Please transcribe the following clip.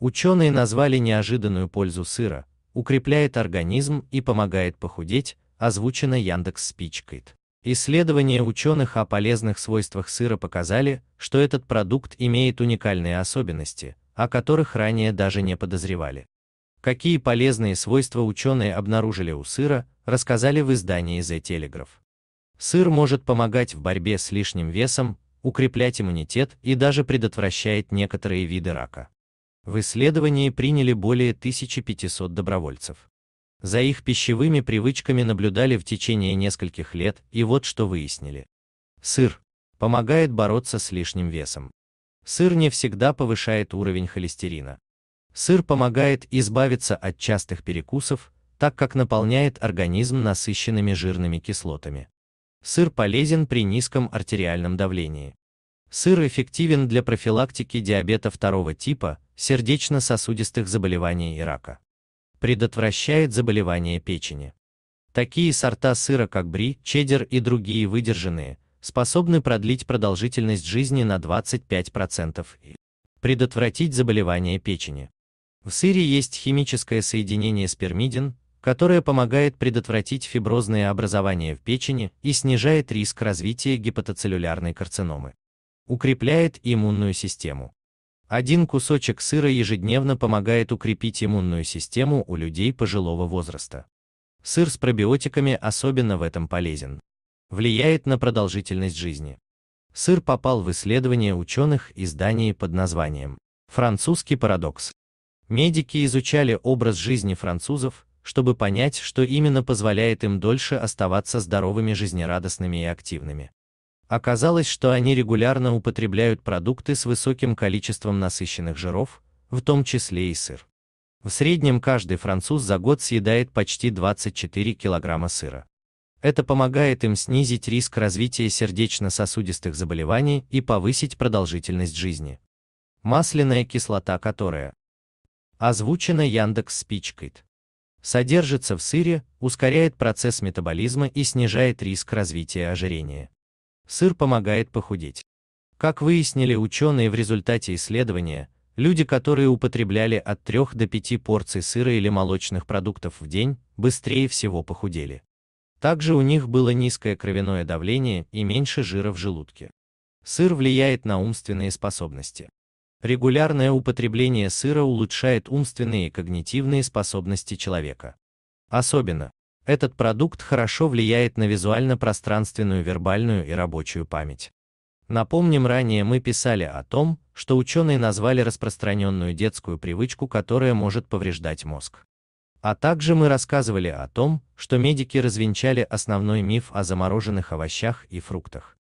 Ученые назвали неожиданную пользу сыра, укрепляет организм и помогает похудеть, озвучено Яндекс Спичкит. Исследования ученых о полезных свойствах сыра показали, что этот продукт имеет уникальные особенности, о которых ранее даже не подозревали. Какие полезные свойства ученые обнаружили у сыра, рассказали в издании The Telegraph. Сыр может помогать в борьбе с лишним весом, укреплять иммунитет и даже предотвращает некоторые виды рака. В исследовании приняли более 1500 добровольцев. За их пищевыми привычками наблюдали в течение нескольких лет, и вот что выяснили. Сыр помогает бороться с лишним весом. Сыр не всегда повышает уровень холестерина. Сыр помогает избавиться от частых перекусов, так как наполняет организм насыщенными жирными кислотами. Сыр полезен при низком артериальном давлении. Сыр эффективен для профилактики диабета второго типа, сердечно-сосудистых заболеваний и рака. Предотвращает заболевания печени. Такие сорта сыра, как бри, чеддер и другие выдержанные, способны продлить продолжительность жизни на 25% и предотвратить заболевания печени. В сыре есть химическое соединение спермидин, которое помогает предотвратить фиброзные образования в печени и снижает риск развития гепатоцеллюлярной карциномы. Укрепляет иммунную систему. Один кусочек сыра ежедневно помогает укрепить иммунную систему у людей пожилого возраста. Сыр с пробиотиками особенно в этом полезен. Влияет на продолжительность жизни. Сыр попал в исследование ученых изданий под названием «Французский парадокс». Медики изучали образ жизни французов, чтобы понять, что именно позволяет им дольше оставаться здоровыми, жизнерадостными и активными. Оказалось, что они регулярно употребляют продукты с высоким количеством насыщенных жиров, в том числе и сыр. В среднем каждый француз за год съедает почти 24 килограмма сыра. Это помогает им снизить риск развития сердечно-сосудистых заболеваний и повысить продолжительность жизни. Масляная кислота, которая озвучена Яндекс Спичкит, содержится в сыре, ускоряет процесс метаболизма и снижает риск развития ожирения сыр помогает похудеть. Как выяснили ученые в результате исследования, люди, которые употребляли от 3 до 5 порций сыра или молочных продуктов в день, быстрее всего похудели. Также у них было низкое кровяное давление и меньше жира в желудке. Сыр влияет на умственные способности. Регулярное употребление сыра улучшает умственные и когнитивные способности человека. Особенно, этот продукт хорошо влияет на визуально-пространственную, вербальную и рабочую память. Напомним, ранее мы писали о том, что ученые назвали распространенную детскую привычку, которая может повреждать мозг. А также мы рассказывали о том, что медики развенчали основной миф о замороженных овощах и фруктах.